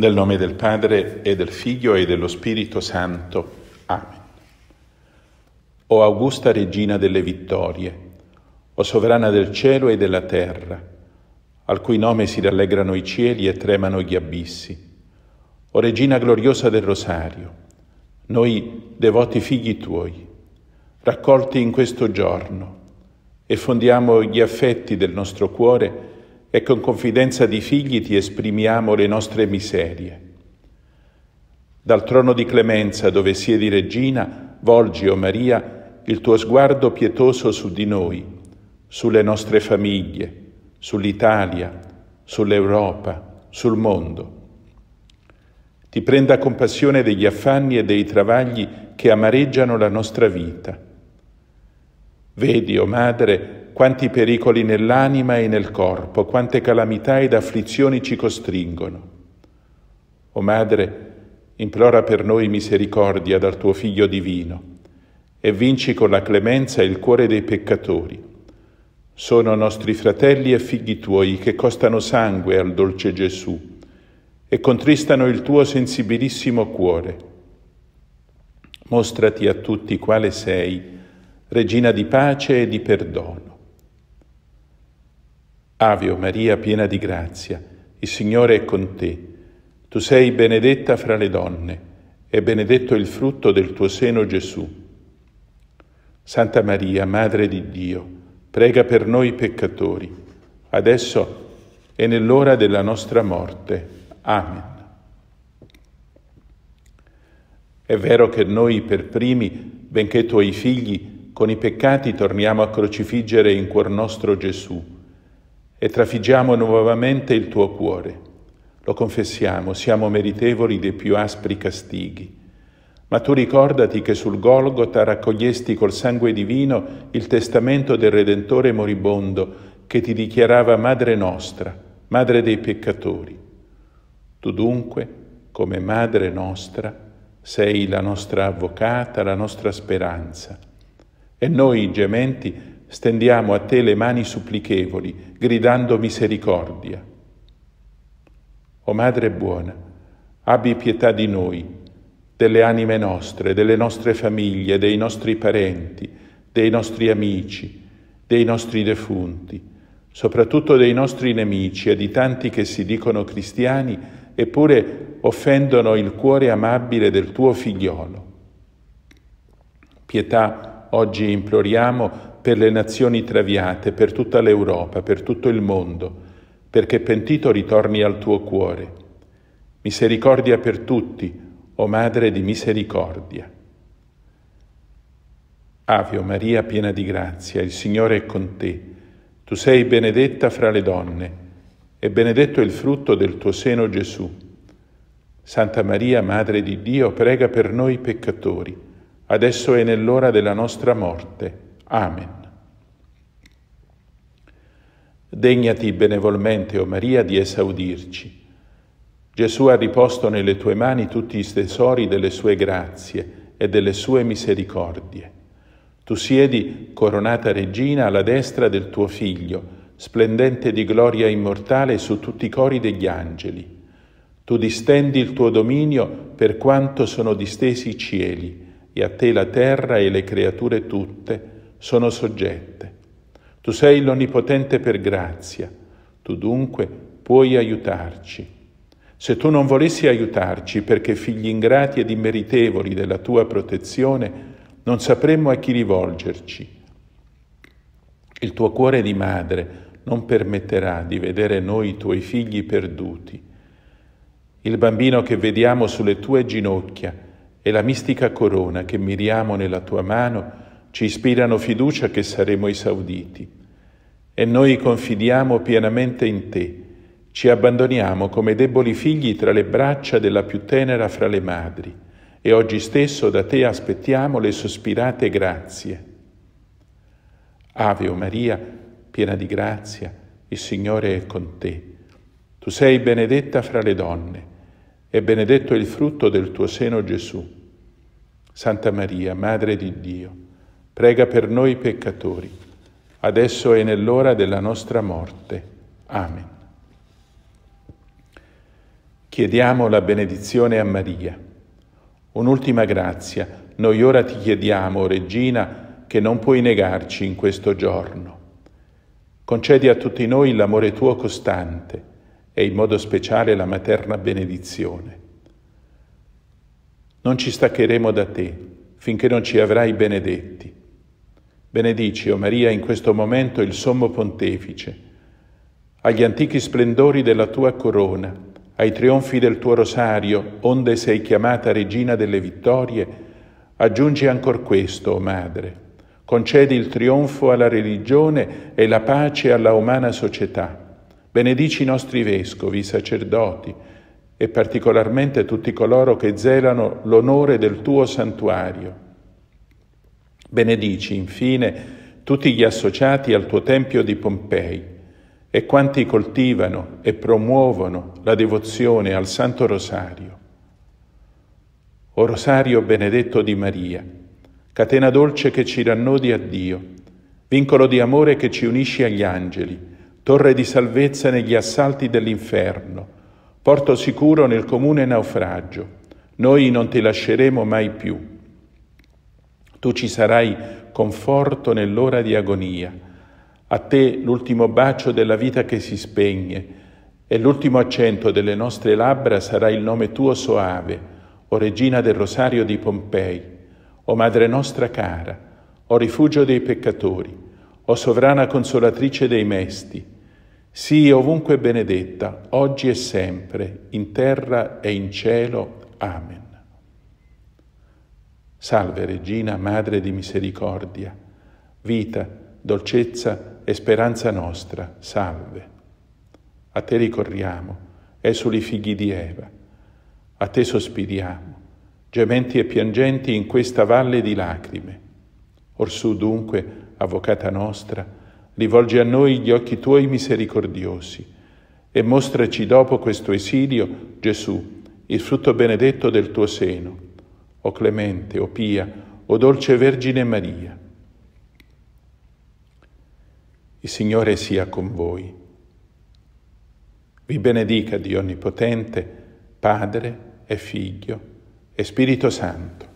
Nel nome del Padre e del Figlio e dello Spirito Santo. Amen. O augusta regina delle vittorie, o sovrana del cielo e della terra, al cui nome si rallegrano i cieli e tremano gli abissi, o regina gloriosa del rosario, noi devoti figli tuoi, raccolti in questo giorno, e fondiamo gli affetti del nostro cuore e con confidenza di figli ti esprimiamo le nostre miserie. Dal trono di clemenza dove siedi regina, volgi, o oh Maria, il tuo sguardo pietoso su di noi, sulle nostre famiglie, sull'Italia, sull'Europa, sul mondo. Ti prenda compassione degli affanni e dei travagli che amareggiano la nostra vita. Vedi, o oh Madre, quanti pericoli nell'anima e nel corpo, quante calamità ed afflizioni ci costringono. O Madre, implora per noi misericordia dal tuo Figlio divino e vinci con la clemenza il cuore dei peccatori. Sono nostri fratelli e figli tuoi che costano sangue al dolce Gesù e contristano il tuo sensibilissimo cuore. Mostrati a tutti quale sei, regina di pace e di perdono. Ave Maria, piena di grazia, il Signore è con te. Tu sei benedetta fra le donne e benedetto il frutto del tuo seno Gesù. Santa Maria, Madre di Dio, prega per noi peccatori, adesso e nell'ora della nostra morte. Amen. È vero che noi per primi, benché tuoi figli, con i peccati torniamo a crocifiggere in cuor nostro Gesù e trafiggiamo nuovamente il tuo cuore. Lo confessiamo, siamo meritevoli dei più aspri castighi. Ma tu ricordati che sul Golgota raccogliesti col sangue divino il testamento del Redentore moribondo che ti dichiarava Madre nostra, Madre dei peccatori. Tu dunque, come Madre nostra, sei la nostra avvocata, la nostra speranza. E noi, gementi, stendiamo a te le mani supplichevoli, gridando misericordia. O Madre buona, abbi pietà di noi, delle anime nostre, delle nostre famiglie, dei nostri parenti, dei nostri amici, dei nostri defunti, soprattutto dei nostri nemici e di tanti che si dicono cristiani eppure offendono il cuore amabile del tuo figliolo. Pietà oggi imploriamo per le nazioni traviate, per tutta l'Europa, per tutto il mondo, perché pentito ritorni al tuo cuore. Misericordia per tutti, o Madre di misericordia. Ave Maria piena di grazia, il Signore è con te. Tu sei benedetta fra le donne, e benedetto il frutto del tuo seno Gesù. Santa Maria, Madre di Dio, prega per noi peccatori, adesso è nell'ora della nostra morte. Amen. Degnati benevolmente, o Maria, di esaudirci. Gesù ha riposto nelle tue mani tutti i tesori delle sue grazie e delle sue misericordie. Tu siedi, coronata regina, alla destra del tuo Figlio, splendente di gloria immortale su tutti i cori degli angeli. Tu distendi il tuo dominio per quanto sono distesi i cieli, e a te la terra e le creature tutte, sono soggette. Tu sei l'Onnipotente per grazia, tu dunque puoi aiutarci. Se tu non volessi aiutarci perché figli ingrati ed immeritevoli della tua protezione, non sapremmo a chi rivolgerci. Il tuo cuore di madre non permetterà di vedere noi tuoi figli perduti. Il bambino che vediamo sulle tue ginocchia e la mistica corona che miriamo nella tua mano ci ispirano fiducia che saremo esauditi. E noi confidiamo pienamente in te, ci abbandoniamo come deboli figli tra le braccia della più tenera fra le madri, e oggi stesso da te aspettiamo le sospirate grazie. Ave o Maria, piena di grazia, il Signore è con te. Tu sei benedetta fra le donne, e benedetto è il frutto del tuo seno Gesù. Santa Maria, Madre di Dio, prega per noi peccatori, adesso e nell'ora della nostra morte. Amen. Chiediamo la benedizione a Maria. Un'ultima grazia, noi ora ti chiediamo, Regina, che non puoi negarci in questo giorno. Concedi a tutti noi l'amore tuo costante e in modo speciale la materna benedizione. Non ci staccheremo da te finché non ci avrai benedetti Benedici, o oh Maria, in questo momento il Sommo Pontefice, agli antichi splendori della tua corona, ai trionfi del tuo rosario, onde sei chiamata regina delle vittorie, aggiungi ancor questo, o oh Madre. Concedi il trionfo alla religione e la pace alla umana società. Benedici i nostri vescovi, i sacerdoti e particolarmente tutti coloro che zelano l'onore del tuo santuario Benedici infine tutti gli associati al tuo Tempio di Pompei e quanti coltivano e promuovono la devozione al Santo Rosario. O Rosario benedetto di Maria, catena dolce che ci rannodi a Dio, vincolo di amore che ci unisci agli angeli, torre di salvezza negli assalti dell'inferno, porto sicuro nel comune naufragio, noi non ti lasceremo mai più. Tu ci sarai conforto nell'ora di agonia, a te l'ultimo bacio della vita che si spegne e l'ultimo accento delle nostre labbra sarà il nome tuo soave, o regina del rosario di Pompei, o madre nostra cara, o rifugio dei peccatori, o sovrana consolatrice dei mesti. Sii ovunque benedetta, oggi e sempre, in terra e in cielo. Amen. Salve Regina, Madre di Misericordia, vita, dolcezza e speranza nostra, salve. A te ricorriamo, esuli figli di Eva, a te sospiriamo, gementi e piangenti in questa valle di lacrime. Orsù dunque, Avvocata nostra, rivolgi a noi gli occhi tuoi misericordiosi e mostraci dopo questo esilio, Gesù, il frutto benedetto del tuo seno o clemente, o pia, o dolce Vergine Maria. Il Signore sia con voi. Vi benedica Dio Onnipotente, Padre e Figlio e Spirito Santo.